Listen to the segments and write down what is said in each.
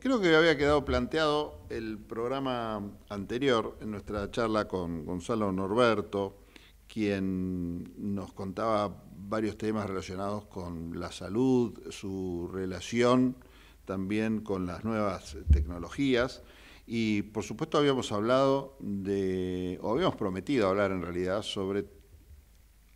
Creo que había quedado planteado el programa anterior en nuestra charla con Gonzalo Norberto, quien nos contaba varios temas relacionados con la salud, su relación también con las nuevas tecnologías. Y por supuesto habíamos hablado de, o habíamos prometido hablar en realidad sobre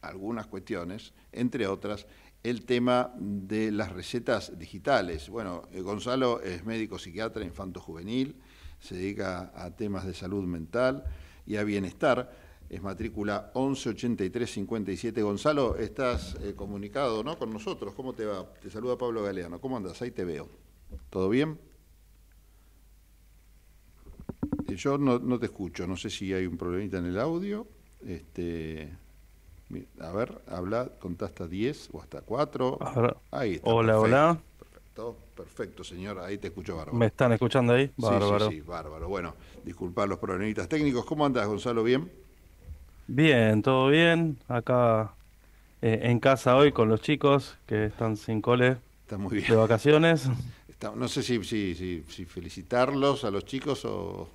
algunas cuestiones, entre otras, el tema de las recetas digitales. Bueno, eh, Gonzalo es médico psiquiatra infanto juvenil, se dedica a temas de salud mental y a bienestar. Es matrícula 118357. Gonzalo, estás eh, comunicado ¿no? con nosotros. ¿Cómo te va? Te saluda Pablo Galeano. ¿Cómo andas? Ahí te veo. ¿Todo bien? Eh, yo no, te escucho. No sé si hay un problemita en el audio. Este, a ver, habla, contá hasta 10 o hasta 4. Hola, hola. Perfecto, perfecto, señor. Ahí te escucho bárbaro. ¿Me están escuchando ahí? Bárbaro. Sí, sí, sí bárbaro. Bueno, disculpad los problemitas técnicos. ¿Cómo andas, Gonzalo? ¿Bien? Bien, todo bien. Acá eh, en casa hoy con los chicos que están sin cole. Está De vacaciones. no sé si felicitarlos a los chicos o,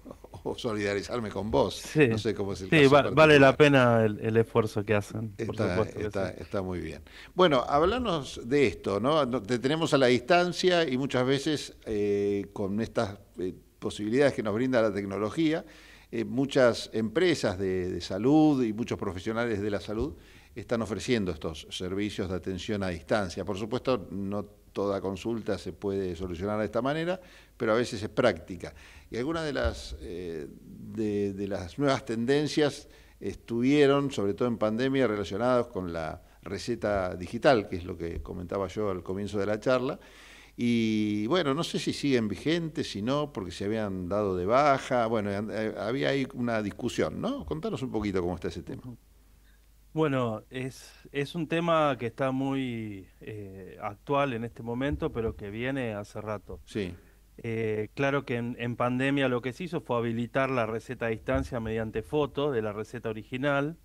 solidarizarme con vos. Sí, no sé cómo es el vale la pena el, esfuerzo que hacen. Está, por supuesto muy bien. Bueno, hablanos de esto, ¿no? Te tenemos a la distancia y muchas veces eh, con estas eh, posibilidades que nos brinda la tecnología, eh, muchas empresas de, de salud y muchos profesionales de la salud están ofreciendo estos servicios de atención a distancia. Por supuesto, no toda consulta se puede solucionar de esta manera, pero a veces es práctica. Y algunas de las, eh, las nuevas tendencias estuvieron, sobre todo en pandemia, relacionadas con la receta digital, que es lo que comentaba yo al comienzo de la charla. Y bueno, no sé si siguen vigentes, si no, porque se habían dado de baja. Bueno, eh, había ahí una discusión, ¿no? Contanos un poquito cómo está ese tema. Bueno, es, es un tema que está muy eh, actual en este momento, pero que viene hace rato. Sí. Eh, claro que en, pandemia lo que se hizo fue habilitar la receta a distancia mediante foto de la receta original,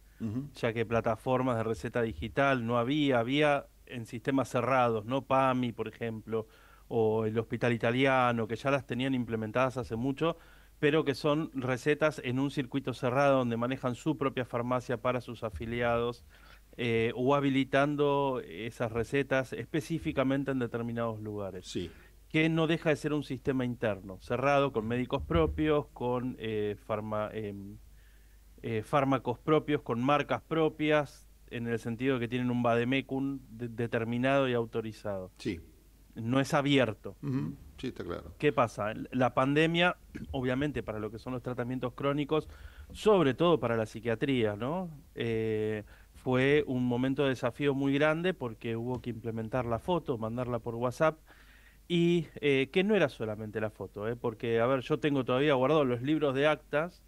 ya que plataformas de receta digital no había, había en sistemas cerrados, ¿no? PAMI, por ejemplo, o el Hospital Italiano, que ya las tenían implementadas hace mucho, pero que son recetas en un circuito cerrado donde manejan su propia farmacia para sus afiliados eh, o habilitando esas recetas específicamente en determinados lugares. Sí. Que no deja de ser un sistema interno, cerrado con médicos propios, con eh, em, eh, fármacos propios, con marcas propias, en el sentido de que tienen un vademecum determinado y autorizado. Sí no es abierto. Sí, está claro. ¿Qué pasa? La pandemia, obviamente, para lo que son los tratamientos crónicos, sobre todo para la psiquiatría, ¿no? Eh, fue un momento de desafío muy grande porque hubo que implementar la foto, mandarla por WhatsApp. Y eh, que no era solamente la foto, ¿eh? porque, a ver, yo tengo todavía guardado los libros de actas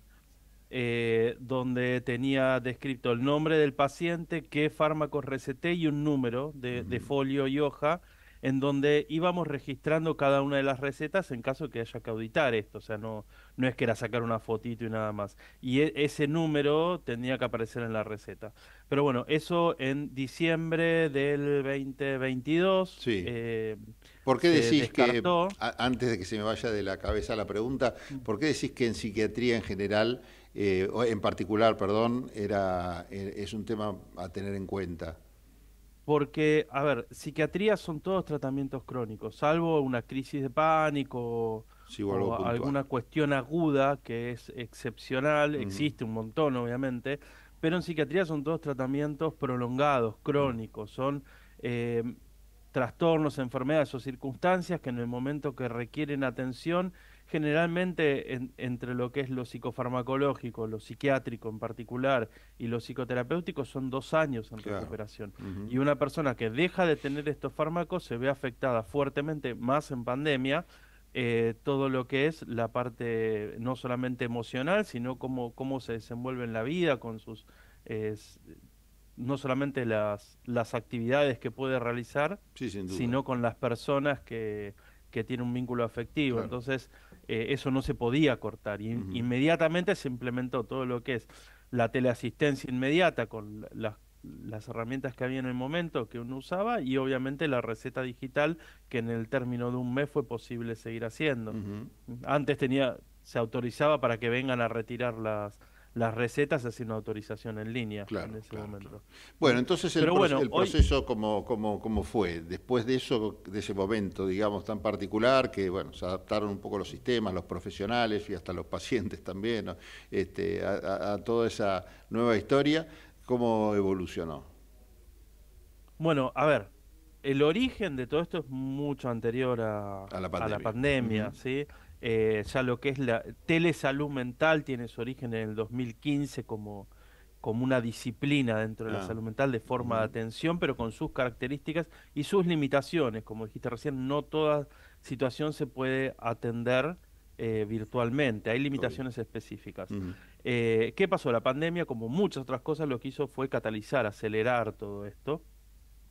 donde tenía descrito el nombre del paciente, qué fármacos receté y un número de folio y hoja en donde íbamos registrando cada una de las recetas en caso que haya que auditar esto, o sea, no, no es que era sacar una fotito y nada más. Y e, ese número tenía que aparecer en la receta. Pero bueno, eso en diciembre del 2022. Sí. Eh, ¿Por qué decís que, antes de que se me vaya de la cabeza la pregunta, ¿por qué decís que en psiquiatría en general, eh, o en particular, perdón, era, eh, es un tema a tener en cuenta? Porque, a ver, psiquiatría son todos tratamientos crónicos, salvo una crisis de pánico o, alguna cuestión aguda que es excepcional, existe un montón obviamente, pero en psiquiatría son todos tratamientos prolongados, crónicos, son eh, trastornos, enfermedades o circunstancias que en el momento que requieren atención generalmente entre lo que es lo psicofarmacológico, lo psiquiátrico en particular, y lo psicoterapéutico son dos años en recuperación. Y una persona que deja de tener estos fármacos se ve afectada fuertemente, más en pandemia, eh, todo lo que es la parte no solamente emocional, sino cómo, cómo se desenvuelve en la vida con sus... no solamente las, las actividades que puede realizar, sino con las personas que, que tienen un vínculo afectivo. Entonces, eh, eso no se podía cortar. Y inmediatamente se implementó todo lo que es la teleasistencia inmediata con las, herramientas que había en el momento que uno usaba y obviamente la receta digital que en el término de un mes fue posible seguir haciendo. Antes tenía se autorizaba para que vengan a retirar las, las recetas haciendo autorización en línea en ese momento. Bueno, entonces el, proceso ¿cómo como, fue, después de eso, de ese momento, digamos, tan particular, que bueno, se adaptaron un poco los sistemas, los profesionales y hasta los pacientes también, este, a, toda esa nueva historia, ¿cómo evolucionó? Bueno, a ver, el origen de todo esto es mucho anterior a, la pandemia, ¿sí? Eh, ya lo que es la telesalud mental tiene su origen en el 2015 como, como una disciplina dentro de la salud mental de forma de atención, pero con sus características y sus limitaciones. Como dijiste recién, no toda situación se puede atender eh, virtualmente, hay limitaciones específicas. Eh, ¿Qué pasó? La pandemia, como muchas otras cosas, lo que hizo fue catalizar, acelerar todo esto.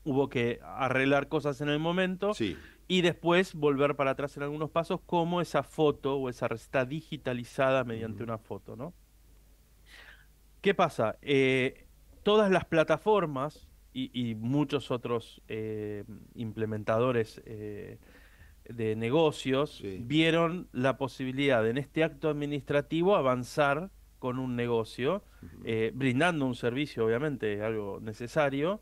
Hubo que arreglar cosas en el momento. Sí y después volver para atrás en algunos pasos como esa foto o esa receta digitalizada mediante una foto, ¿no? ¿Qué pasa? Eh, todas las plataformas y, muchos otros eh, implementadores eh, de negocios vieron la posibilidad en este acto administrativo avanzar con un negocio, brindando un servicio, obviamente, algo necesario,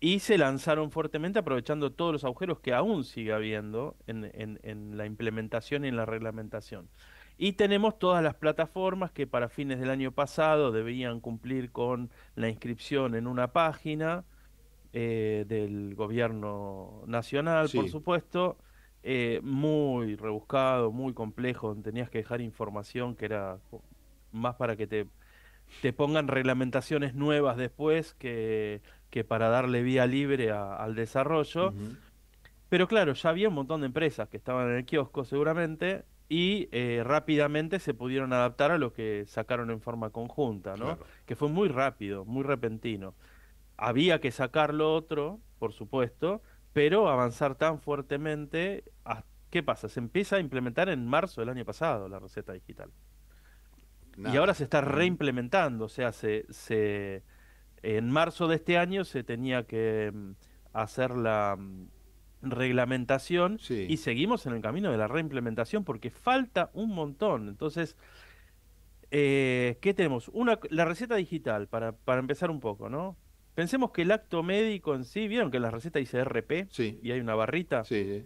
y se lanzaron fuertemente aprovechando todos los agujeros que aún sigue habiendo en, en, la implementación y en la reglamentación. Y tenemos todas las plataformas que para fines del año pasado debían cumplir con la inscripción en una página eh, del gobierno nacional, por supuesto, eh, muy rebuscado, muy complejo, tenías que dejar información que era más para que te, te pongan reglamentaciones nuevas después que que para darle vía libre al desarrollo. Pero claro, ya había un montón de empresas que estaban en el kiosco seguramente y eh, rápidamente se pudieron adaptar a lo que sacaron en forma conjunta, ¿no? Que fue muy rápido, muy repentino. Había que sacar lo otro, por supuesto, pero avanzar tan fuertemente, ¿qué pasa? Se empieza a implementar en marzo del año pasado la receta digital. Y ahora se está mm. reimplementando, o sea, se en marzo de este año se tenía que mm, hacer la mm, reglamentación y seguimos en el camino de la reimplementación porque falta un montón. Entonces, eh, ¿qué tenemos? la receta digital, para, empezar un poco, ¿no? Pensemos que el acto médico en sí, ¿vieron que la receta dice RP? Y hay una barrita. Sí.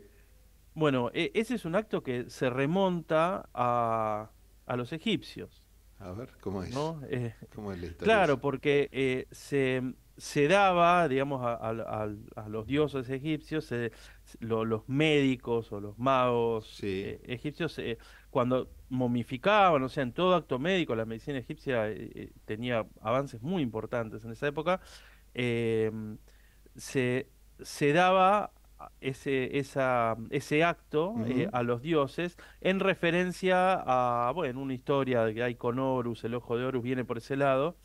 Bueno, e, ese es un acto que se remonta a los egipcios. A ver, ¿cómo es? Eh, claro, porque eh, se, daba, digamos, a, los dioses egipcios, los médicos o los magos eh, egipcios, cuando momificaban, o sea, en todo acto médico, la medicina egipcia tenía avances muy importantes en esa época, se, se daba ese, ese acto eh, a los dioses en referencia a, bueno, una historia que hay con Horus, el ojo de Horus viene por ese lado.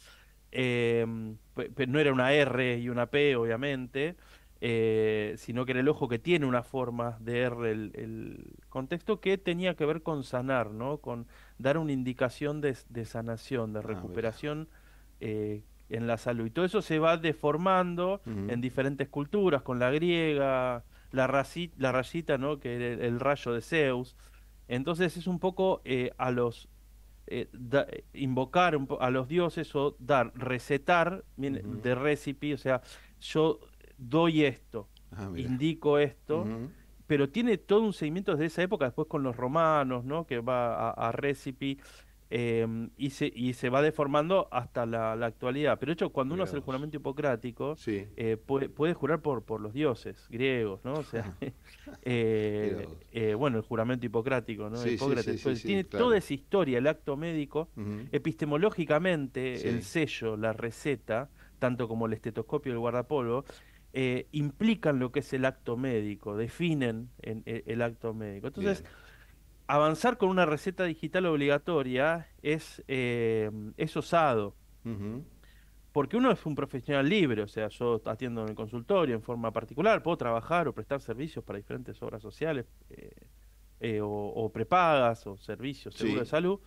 Em, pero no era una R y una P, obviamente, eh, sino que era el ojo que tiene una forma de R el, contexto que tenía que ver con sanar, ¿no? Con dar una indicación de, sanación, de ah, recuperación. Eh, en la salud. Y todo eso se va deformando en diferentes culturas, con la griega, la, la rayita, ¿no? que era el, rayo de Zeus. Entonces es un poco eh, a los eh, invocar a los dioses o dar, recetar, de recipe, o sea, yo doy esto, ah, indico esto. Pero tiene todo un seguimiento desde esa época, después con los romanos, ¿no? Que va a recipe, Em, y, se, y se va deformando hasta la, actualidad. Pero de hecho, cuando uno hace el juramento hipocrático, eh, puede, jurar por, por los dioses griegos, ¿no? O sea, eh, eh, bueno, el juramento hipocrático, ¿no? Hipócrates. tiene toda esa historia, el acto médico, epistemológicamente, el sello, la receta, tanto como el estetoscopio el guardapolvo, implican lo que es el acto médico, definen en, e, el acto médico. Entonces avanzar con una receta digital obligatoria es, em, es osado. Porque uno es un profesional libre, o sea, yo atiendo en el consultorio en forma particular, puedo trabajar o prestar servicios para diferentes obras sociales, eh, eh, o, prepagas, o servicios, seguro de salud,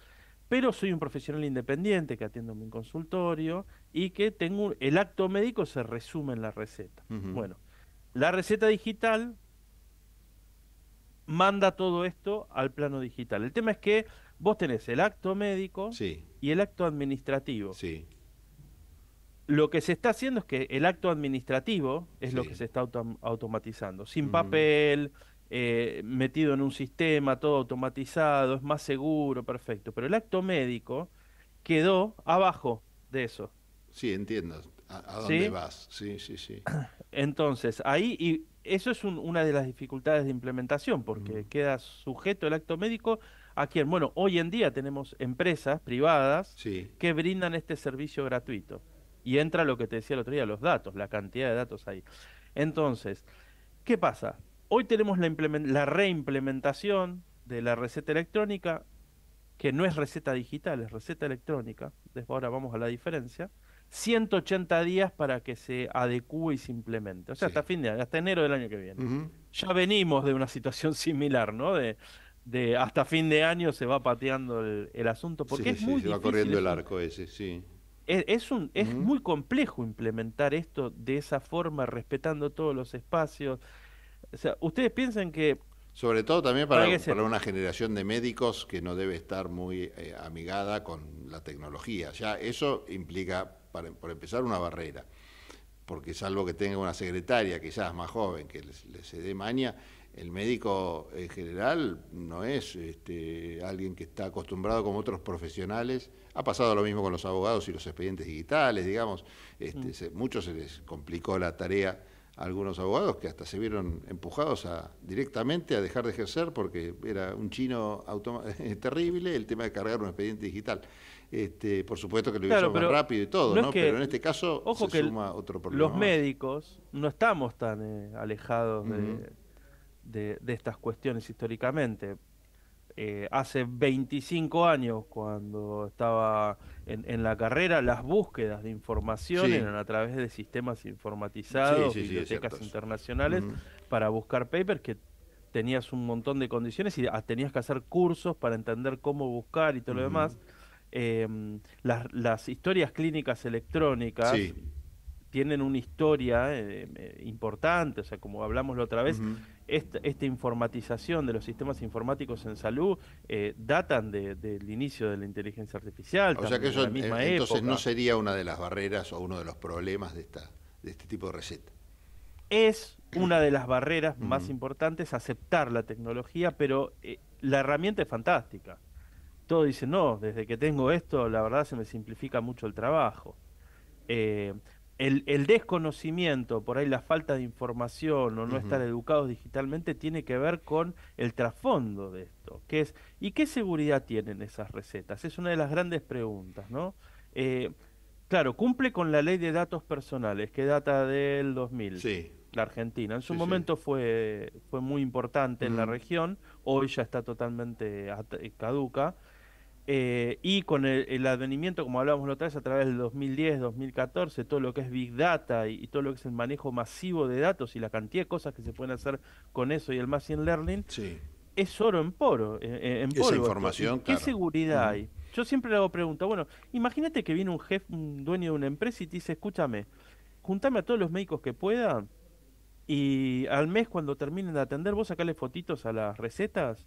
pero soy un profesional independiente que atiendo en mi consultorio y que tengo, el acto médico se resume en la receta. Bueno, la receta digital manda todo esto al plano digital. El tema es que vos tenés el acto médico y el acto administrativo. Sí. Lo que se está haciendo es que el acto administrativo es lo que se está automatizando, sin papel, eh, metido en un sistema, todo automatizado, es más seguro, perfecto. Pero el acto médico quedó abajo de eso. Sí, entiendo. ¿A, dónde vas? Sí, sí, sí. Entonces, ahí, y eso es una de las dificultades de implementación, porque mm. queda sujeto el acto médico a quien, bueno, hoy en día tenemos empresas privadas que brindan este servicio gratuito. Y entra lo que te decía el otro día, los datos, la cantidad de datos ahí. Entonces, ¿qué pasa? Hoy tenemos la, la reimplementación de la receta electrónica, que no es receta digital, es receta electrónica. Después ahora vamos a la diferencia. 180 días para que se adecúe y se implemente. O sea, hasta fin de hasta enero del año que viene. Ya venimos de una situación similar, ¿no? De, hasta fin de año se va pateando el, asunto porque es muy va corriendo el arco ese, sí. Es, un, es muy complejo implementar esto de esa forma, respetando todos los espacios. O sea, ustedes piensan que sobre todo también para, una generación de médicos que no debe estar muy eh, amigada con la tecnología. Ya eso implica para, empezar, una barrera. Porque salvo que tenga una secretaria, quizás más joven, que le se dé maña, el médico en general no es este, alguien que está acostumbrado como otros profesionales. Ha pasado lo mismo con los abogados y los expedientes digitales, digamos. Este, mm. muchos se, les complicó la tarea a algunos abogados que hasta se vieron empujados a, directamente a dejar de ejercer porque era un chino terrible el tema de cargar un expediente digital. Este, por supuesto que lo hizo más rápido y todo, pero en este caso se suma otro problema. Los médicos no estamos tan eh, alejados de, estas cuestiones históricamente. Eh, hace 25 años, cuando estaba en, la carrera, las búsquedas de información eran a través de sistemas informatizados, bibliotecas internacionales, para buscar papers que tenías un montón de condiciones y ah, tenías que hacer cursos para entender cómo buscar y todo lo demás. Em, las, historias clínicas electrónicas tienen una historia em, eh, importante, o sea, como hablamos la otra vez, esta, informatización de los sistemas informáticos en salud eh, datan del inicio de la inteligencia artificial. O sea que eso eh, entonces no sería una de las barreras o uno de los problemas de, esta, de este tipo de receta. Es una de las barreras más importantes aceptar la tecnología, pero la herramienta es fantástica. Todo dice no, desde que tengo esto, la verdad se me simplifica mucho el trabajo. Eh, el, desconocimiento, por ahí la falta de información o no estar educados digitalmente, tiene que ver con el trasfondo de esto. es, ¿Y qué seguridad tienen esas recetas? Es una de las grandes preguntas, ¿no? Eh, claro, cumple con la ley de datos personales, que data del 2000. La Argentina. En su momento Fue, fue muy importante en la región, hoy ya está totalmente eh, caduca. Eh, y con el, advenimiento, como hablábamos la otra vez, a través del 2010, 2014, todo lo que es Big Data y, todo lo que es el manejo masivo de datos y la cantidad de cosas que se pueden hacer con eso y el Machine Learning, es oro en, poro, eh, eh, en, información, ¿Qué seguridad hay? Yo siempre le hago pregunta, bueno, imagínate que viene un jefe, un dueño de una empresa y te dice, escúchame, juntame a todos los médicos que puedan y al mes cuando terminen de atender, vos sacale fotitos a las recetas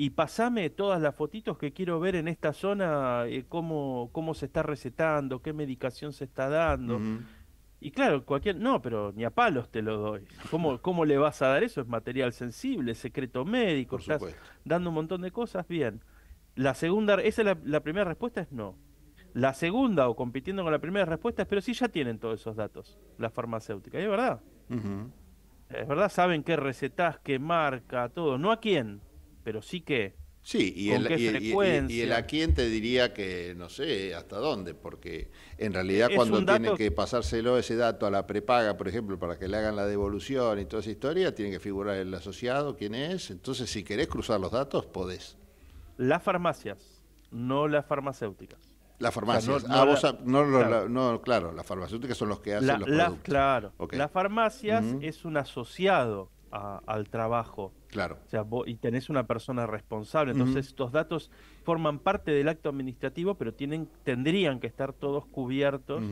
y pasame todas las fotitos que quiero ver en esta zona, eh, cómo, cómo se está recetando, qué medicación se está dando. Y claro, cualquier. No, pero ni a palos te lo doy. ¿Cómo, ¿Cómo le vas a dar eso? Es material sensible, secreto médico, estás dando un montón de cosas. Bien. La segunda, esa es la, primera respuesta es no. La segunda, o compitiendo con la primera respuesta, es pero sí ya tienen todos esos datos, la farmacéutica. Y es verdad. Es verdad, saben qué recetas, qué marca, todo. No a quién, pero sí que... Sí, y el, a quién te diría que no sé hasta dónde, porque en realidad cuando tiene que pasárselo ese dato a la prepaga, por ejemplo, para que le hagan la devolución y toda esa historia, tiene que figurar el asociado, quién es. Entonces, si querés cruzar los datos, podés. Las farmacias, no las farmacéuticas. Las farmacias. no, ah, no, claro. las farmacéuticas son los que hacen los productos. claro. Las farmacias es un asociado al trabajo. Claro. O sea, y tenés una persona responsable. Entonces, estos datos forman parte del acto administrativo, pero tienen, tendrían que estar todos cubiertos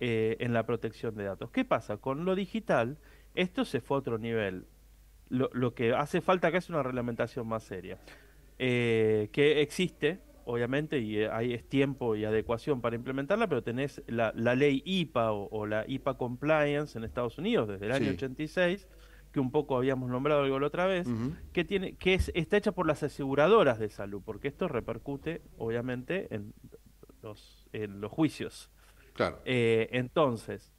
eh, en la protección de datos. ¿Qué pasa? Con lo digital, esto se fue a otro nivel. Lo, que hace falta acá es una reglamentación más seria. Eh, que existe, obviamente, y eh, ahí es tiempo y adecuación para implementarla, pero tenés la, ley IPA o, la IPA Compliance en Estados Unidos desde el año 86 que un poco habíamos nombrado algo la otra vez, que, tiene, que es, está hecha por las aseguradoras de salud, porque esto repercute, obviamente, en los, en los juicios. Claro. Eh, entonces,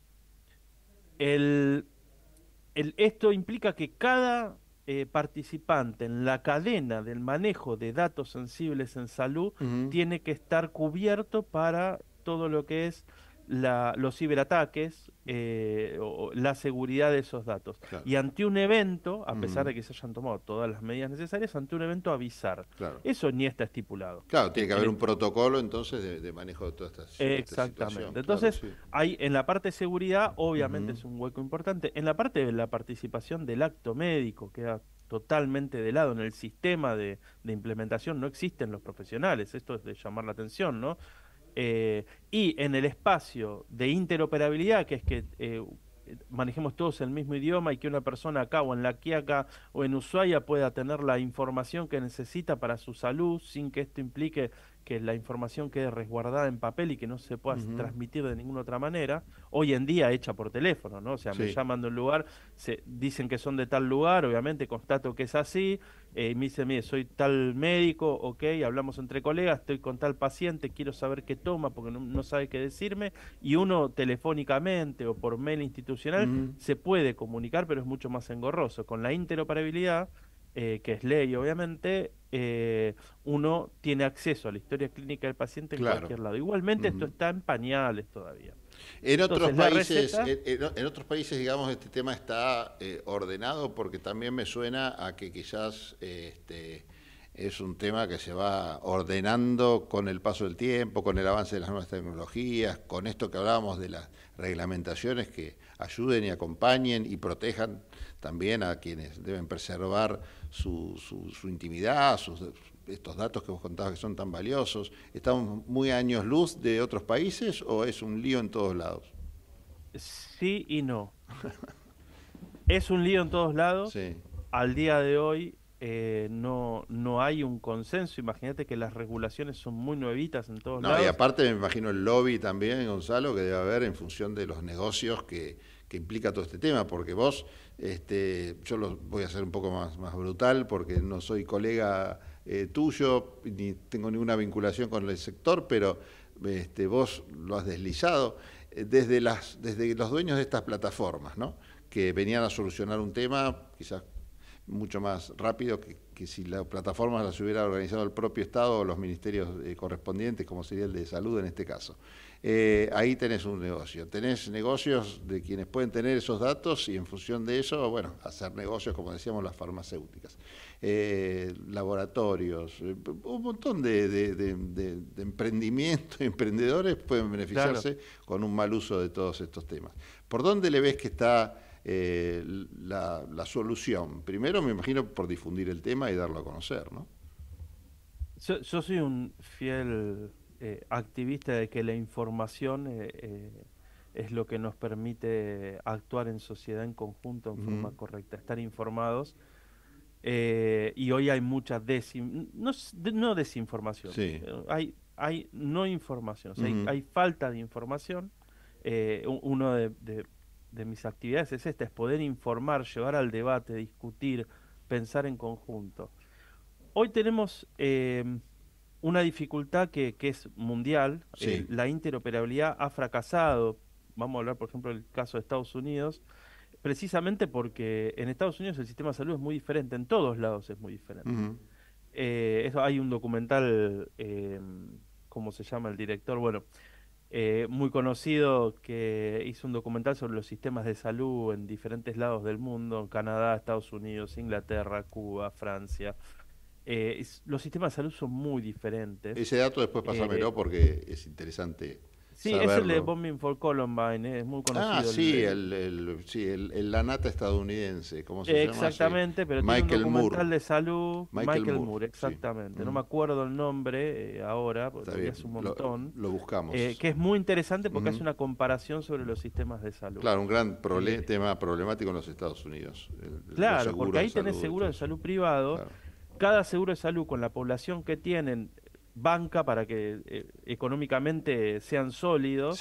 el, esto implica que cada eh, participante en la cadena del manejo de datos sensibles en salud tiene que estar cubierto para todo lo que es los ciberataques eh, la seguridad de esos datos. Y ante un evento, a pesar de que se hayan tomado todas las medidas necesarias, ante un evento avisar. Eso ni está estipulado. Claro, tiene que haber eh, un protocolo entonces de, manejo de todas estas Exactamente. entonces, hay en la parte de seguridad, obviamente es un hueco importante. En la parte de la participación del acto médico, queda totalmente de lado en el sistema de, de implementación, no existen los profesionales. Esto es de llamar la atención, ¿no? Eh, y en el espacio de interoperabilidad, que es que eh, manejemos todos el mismo idioma y que una persona acá o en La Quiaca o en Ushuaia pueda tener la información que necesita para su salud sin que esto implique que la información quede resguardada en papel y que no se pueda transmitir de ninguna otra manera, hoy en día hecha por teléfono, ¿no? O sea, me llaman de un lugar, se, dicen que son de tal lugar, obviamente constato que es así, eh, me dice, mire, soy tal médico, ok, hablamos entre colegas, estoy con tal paciente, quiero saber qué toma porque no, sabe qué decirme, y uno telefónicamente o por mail institucional mm. se puede comunicar, pero es mucho más engorroso. Con la interoperabilidad eh, que es ley, obviamente, eh, uno tiene acceso a la historia clínica del paciente en cualquier lado. Igualmente esto está en pañales todavía. En otros países, en, otros países, digamos, este tema está eh, ordenado porque también me suena a que quizás este, es un tema que se va ordenando con el paso del tiempo, con el avance de las nuevas tecnologías, con esto que hablábamos de las reglamentaciones que ayuden y acompañen y protejan también a quienes deben preservar su, intimidad, estos datos que vos contabas que son tan valiosos? ¿Estamos muy años luz de otros países o es un lío en todos lados? Sí y no. es un lío en todos lados. Sí. Al día de hoy eh, no, no hay un consenso. Imagínate que las regulaciones son muy nuevitas en todos no, lados. Y aparte me imagino el lobby también, Gonzalo, que debe haber en función de los negocios que, implica todo este tema, porque vos, este, yo lo voy a hacer un poco más, más brutal, porque no soy colega eh, tuyo, ni tengo ninguna vinculación con el sector, pero este, vos lo has deslizado, eh, desde, las, desde los dueños de estas plataformas, ¿no? que venían a solucionar un tema, quizás mucho más rápido que, si las plataformas las hubiera organizado el propio Estado o los ministerios eh, correspondientes, como sería el de salud en este caso. Eh, ahí tenés un negocio. Tenés negocios de quienes pueden tener esos datos y en función de eso, bueno, hacer negocios, como decíamos, las farmacéuticas, eh, laboratorios, un montón de, emprendimientos, emprendedores pueden beneficiarse con un mal uso de todos estos temas. ¿Por dónde le ves que está eh, la, solución? Primero, me imagino, por difundir el tema y darlo a conocer, ¿no? Yo, soy un fiel eh, activista de que la información eh, es lo que nos permite actuar en sociedad en conjunto en forma correcta, estar informados. y hoy hay mucha desin no, desinformación, hay, hay no información, o hay, falta de información. uno de de mis actividades es esta, es poder informar, llevar al debate, discutir, pensar en conjunto. Hoy tenemos em, una dificultad que, es mundial, eh, la interoperabilidad ha fracasado, vamos a hablar por ejemplo del caso de Estados Unidos, precisamente porque en Estados Unidos el sistema de salud es muy diferente, en todos lados es muy diferente. Eh, hay un documental, em, ¿cómo se llama el director? Bueno, eh, muy conocido que hizo un documental sobre los sistemas de salud en diferentes lados del mundo, Canadá, Estados Unidos, Inglaterra, Cuba, Francia. Eh, los sistemas de salud son muy diferentes. Ese dato después eh, pásamelo porque es interesante Sí, es el de Bombing for Columbine, ¿eh? es muy ah, conocido. Ah, sí, el, el, la nata estadounidense, ¿cómo se llama? Exactamente, pero tiene un documental de salud, Michael, Moore, exactamente. No mm. me acuerdo el nombre eh, ahora, porque es un montón. Lo, buscamos. Eh, que es muy interesante porque hace una comparación sobre los sistemas de salud. Claro, un gran tema problemático en los Estados Unidos. claro, porque ahí tenés seguro de salud privado. Cada seguro de salud con la población que tienen banca para que eh, económicamente sean sólidos.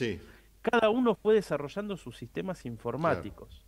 Cada uno fue desarrollando sus sistemas informáticos.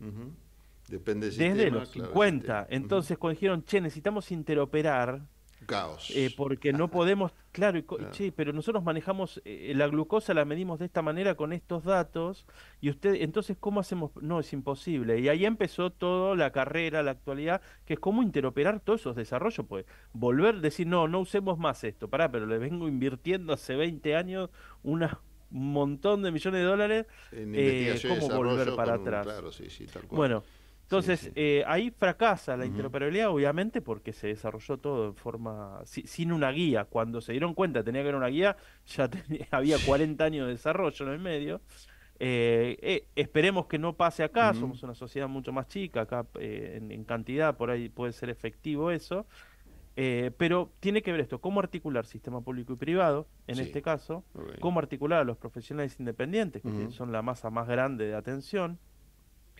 Depende Desde los 50. Entonces, cuando dijeron, che, necesitamos interoperar, Caos. Eh, porque no podemos, claro, y, pero nosotros manejamos eh, eh, la glucosa, la medimos de esta manera con estos datos, y usted, entonces, ¿cómo hacemos? No, es imposible. Y ahí empezó toda la carrera, la actualidad, que es cómo interoperar todos esos desarrollos, pues volver, decir, no, no usemos más esto, pará, pero le vengo invirtiendo hace 20 años un montón de millones de dólares, ¿cómo volver para atrás? sí, sí, tal Bueno. Entonces, eh, ahí fracasa la interoperabilidad, obviamente, porque se desarrolló todo en forma sin una guía. Cuando se dieron cuenta tenía que haber una guía, ya había 40 años de desarrollo en el medio. Eh, eh, esperemos que no pase acá, somos una sociedad mucho más chica, acá en, cantidad por ahí puede ser efectivo eso. pero tiene que ver esto, cómo articular sistema público y privado, en este caso, cómo articular a los profesionales independientes, que son la masa más grande de atención,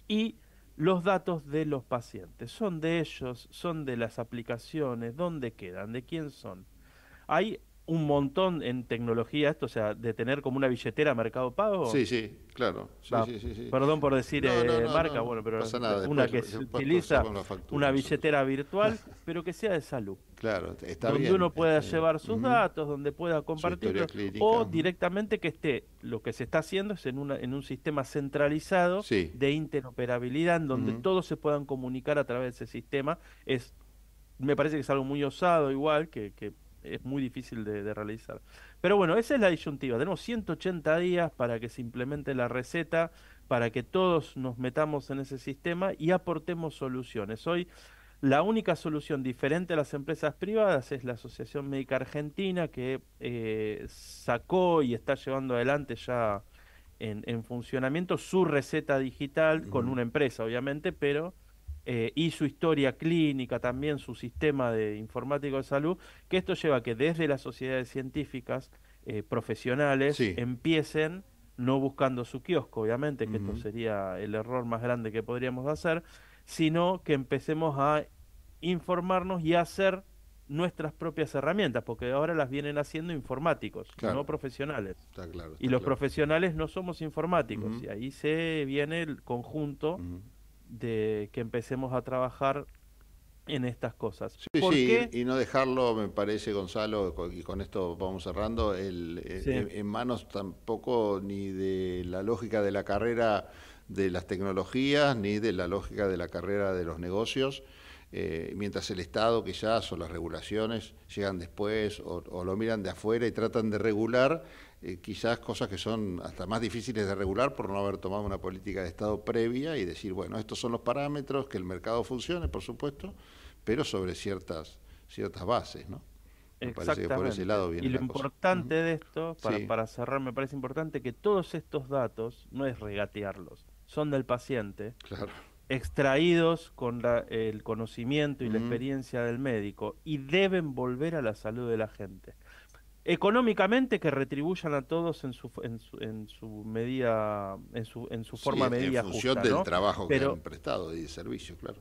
y los datos de los pacientes. Son de ellos, son de las aplicaciones, dónde quedan, de quién son. Hay un montón en tecnología esto, o sea, de tener como una billetera Mercado Pago. Sí, sí, claro. perdón por decir eh, marca, bueno, pero una que se utiliza una billetera virtual, pero que sea de salud. Claro, está bien. Donde uno pueda llevar sus datos, donde pueda compartir, o directamente que esté, lo que se está haciendo es en, una, en un sistema centralizado de interoperabilidad, en donde todos se puedan comunicar a través de ese sistema. Es, me parece que es algo muy osado igual, que es muy difícil de, realizar. Pero bueno, esa es la disyuntiva. Tenemos 180 días para que se implemente la receta, para que todos nos metamos en ese sistema y aportemos soluciones. Hoy la única solución diferente a las empresas privadas es la Asociación Médica Argentina que eh, sacó y está llevando adelante ya en, funcionamiento su receta digital con una empresa, obviamente, pero eh, y su historia clínica, también su sistema de informático de salud, que esto lleva a que desde las sociedades científicas eh, profesionales empiecen no buscando su kiosco, obviamente, que esto sería el error más grande que podríamos hacer, sino que empecemos a informarnos y a hacer nuestras propias herramientas, porque ahora las vienen haciendo informáticos, no profesionales. claro, y los profesionales no somos informáticos, y ahí se viene el conjunto de que empecemos a trabajar en estas cosas. Sí, y no dejarlo, me parece, Gonzalo, y con esto vamos cerrando, eh, en, manos tampoco ni de la lógica de la carrera de las tecnologías, ni de la lógica de la carrera de los negocios, eh, mientras el Estado quizás o las regulaciones llegan después o, lo miran de afuera y tratan de regular eh, quizás cosas que son hasta más difíciles de regular por no haber tomado una política de Estado previa y decir, bueno, estos son los parámetros, que el mercado funcione, por supuesto, pero sobre ciertas, ciertas bases, ¿no? y lo importante de esto, para, para cerrar, me parece importante que todos estos datos no es regatearlos, son del paciente. Claro extraídos con el conocimiento y la experiencia del médico y deben volver a la salud de la gente. Económicamente que retribuyan a todos en su, en su, medida, en su, en su forma sí, medida. En función del trabajo que han prestado y de servicio, claro.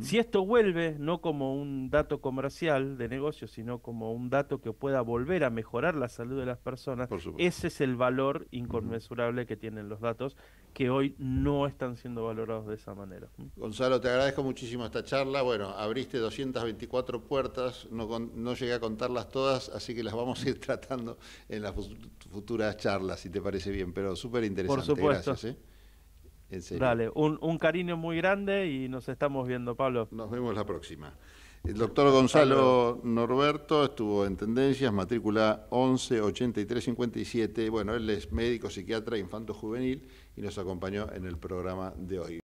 Si esto vuelve, no como un dato comercial de negocio, sino como un dato que pueda volver a mejorar la salud de las personas, ese es el valor inconmensurable que tienen los datos, que hoy no están siendo valorados de esa manera. Gonzalo, te agradezco muchísimo esta charla. Bueno, abriste 224 puertas, no, no llegué a contarlas todas, así que las vamos a ir tratando en las futuras charlas, si te parece bien, pero súper interesante. supuesto. Gracias, ¿eh? Dale, un, un cariño muy grande y nos estamos viendo, Pablo. Nos vemos la próxima. El doctor Gonzalo Norberto estuvo en Tendencias, matrícula 118357. Bueno, él es médico, psiquiatra, infanto juvenil y nos acompañó en el programa de hoy.